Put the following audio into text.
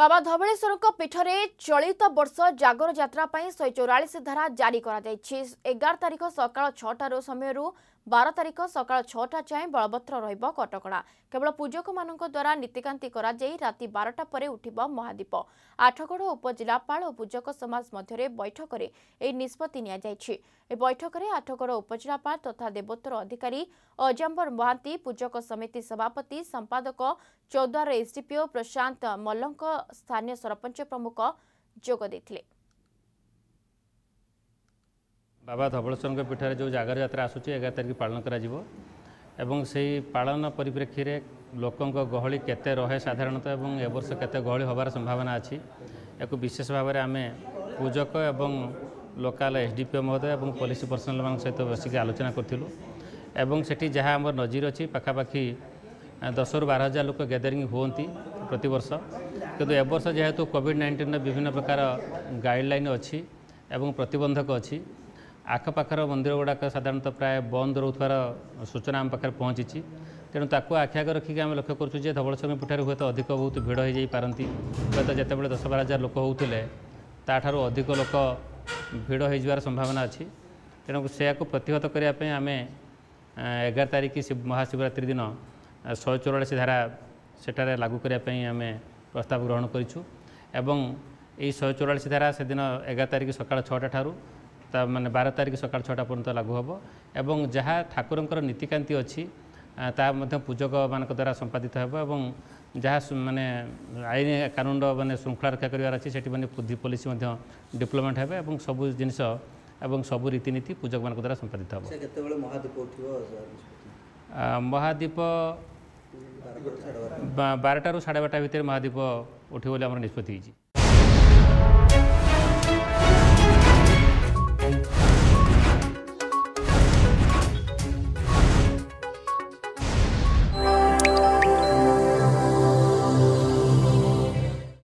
ବାବା ଧବଳେଶ୍ୱରଙ୍କ ପୀଠରେ ଚଳିତ ବର୍ଷ ଜାଗର ଯାତ୍ରା ପାଇଁ ଶହେ ଚଉରାଳିଶ ଧାରା ଜାରି କରାଯାଇଛି ଏଗାର ତାରିଖ ସକାଳ ଛଅଟାରୁ ସମୟରୁ ବାର ତାରିଖ ସକାଳ ଛଅଟା ଯାଏଁ ବଳବତ୍ର ରହିବ କଟକଣା କେବଳ ପୂଜକମାନଙ୍କ ଦ୍ୱାରା ନୀତିକାନ୍ତି କରାଯାଇ ରାତି ବାରଟା ପରେ ଉଠିବ ମହାଦୀପ ଆଠଗଡ଼ ଉପଜିଲ୍ଲାପାଳ ଓ ପୂଜକ ସମାଜ ମଧ୍ୟରେ ବୈଠକରେ ଏହି ନିଷ୍ପତ୍ତି ନିଆଯାଇଛି ଏହି ବୈଠକରେ ଆଠଗଡ଼ ଉପଜିଲ୍ଲାପାଳ ତଥା ଦେବୋତ୍ତର ଅଧିକାରୀ ଅଜାମ୍ବର ମହାନ୍ତି ପୂଜକ ସମିତି ସଭାପତି ସମ୍ପାଦକ ଚୌଦ୍ୱାର ଏସ୍ଡିପିଓ ପ୍ରଶାନ୍ତ ମଲ୍ଲଙ୍କ ସ୍ଥାନୀୟ ସରପଞ୍ଚ ପ୍ରମୁଖ ଯୋଗ ଦେଇଥିଲେ ବାବା ଧବଳେଶ୍ୱରଙ୍କ ପୀଠରେ ଯେଉଁ ଜାଗର ଯାତ୍ରା ଆସୁଛି ଏଗାର ତାରିଖ ପାଳନ କରାଯିବ ଏବଂ ସେହି ପାଳନ ପରିପ୍ରେକ୍ଷୀରେ ଲୋକଙ୍କ ଗହଳି କେତେ ରହେ ସାଧାରଣତଃ ଏବଂ ଏ ବର୍ଷ କେତେ ଗହଳି ହେବାର ସମ୍ଭାବନା ଅଛି ଏହାକୁ ବିଶେଷ ଭାବରେ ଆମେ ପୂଜକ ଏବଂ local S D P O ମହୋଦୟ ଏବଂ ପୋଲିସ ପର୍ସନାଲମାନଙ୍କ ସହିତ ବସିକି ଆଲୋଚନା କରିଥିଲୁ ଏବଂ ସେଠି ଯାହା ଆମର ନଜିର ଅଛି ପାଖାପାଖି ଦଶରୁ ବାର ହଜାର ଲୋକ ଗ୍ୟାଦରିଂ ହୁଅନ୍ତି ପ୍ରତିବର୍ଷ କିନ୍ତୁ ଏବର୍ଷ ଯେହେତୁ କୋଭିଡ଼ ନାଇଣ୍ଟିନ୍ର ବିଭିନ୍ନ ପ୍ରକାର ଗାଇଡ଼ଲାଇନ୍ ଅଛି ଏବଂ ପ୍ରତିବନ୍ଧକ ଅଛି ଆଖପାଖର ମନ୍ଦିର ଗୁଡ଼ାକ ସାଧାରଣତଃ ପ୍ରାୟ ବନ୍ଦ ରହୁଥିବାର ସୂଚନା ଆମ ପାଖରେ ପହଞ୍ଚିଛି ତେଣୁ ତାକୁ ଆଖି ଆଗ ରଖିକି ଆମେ ଲକ୍ଷ୍ୟ କରୁଛୁ ଯେ ଧବଳେଶ୍ୱର ପୀଠରେ ହୁଏତ ଅଧିକ ବହୁତ ଭିଡ଼ ହୋଇଯାଇପାରନ୍ତି ହୁଏତ ଯେତେବେଳେ ଦଶ ବାର ହଜାର ଲୋକ ହେଉଥିଲେ ତାଠାରୁ ଅଧିକ ଲୋକ ଭିଡ଼ ହୋଇଯିବାର ସମ୍ଭାବନା ଅଛି ତେଣୁ ସେୟାକୁ ପ୍ରତିହତ କରିବା ପାଇଁ ଆମେ ଏଗାର ତାରିଖ ମହାଶିବରାତ୍ରି ଦିନ ଶହେ ଚଉରାଳିଶ ଧାରା ସେଠାରେ ଲାଗୁ କରିବା ପାଇଁ ଆମେ ପ୍ରସ୍ତାବ ଗ୍ରହଣ କରିଛୁ ଏବଂ ଏହି ଶହେ ଚଉରାଳିଶ ଧାରା ସେଦିନ ଏଗାର ତାରିଖ ସକାଳ ଛଅଟା ଠାରୁ ତା ମାନେ ବାର ତାରିଖ ସକାଳ ଛଅଟା ପର୍ଯ୍ୟନ୍ତ ଲାଗୁ ହେବ ଏବଂ ଯାହା ଠାକୁରଙ୍କର ନୀତିକାନ୍ତି ଅଛି ତାହା ମଧ୍ୟ ପୂଜକମାନଙ୍କ ଦ୍ୱାରା ସମ୍ପାଦିତ ହେବ ଏବଂ ଯାହା ମାନେ ଆଇନ କାନୁନର ମାନେ ଶୃଙ୍ଖଳା ରକ୍ଷା କରିବାର ଅଛି ସେଠି ମାନେ ପଲିସି ମଧ୍ୟ ଡିପ୍ଲୋମେଣ୍ଟ ହେବେ ଏବଂ ସବୁ ଜିନିଷ ଏବଂ ସବୁ ରୀତିନୀତି ପୂଜକମାନଙ୍କ ଦ୍ୱାରା ସମ୍ପାଦିତ ହେବ କେତେବେଳେ ମହାଦୀପ ଉଠିବ ମହାଦୀପ ବାରଟାରୁ ସାଢ଼େ ବାରଟା ଭିତରେ ମହାଦୀପ ଉଠିବ ବୋଲି ଆମର ନିଷ୍ପତ୍ତି ହୋଇଛି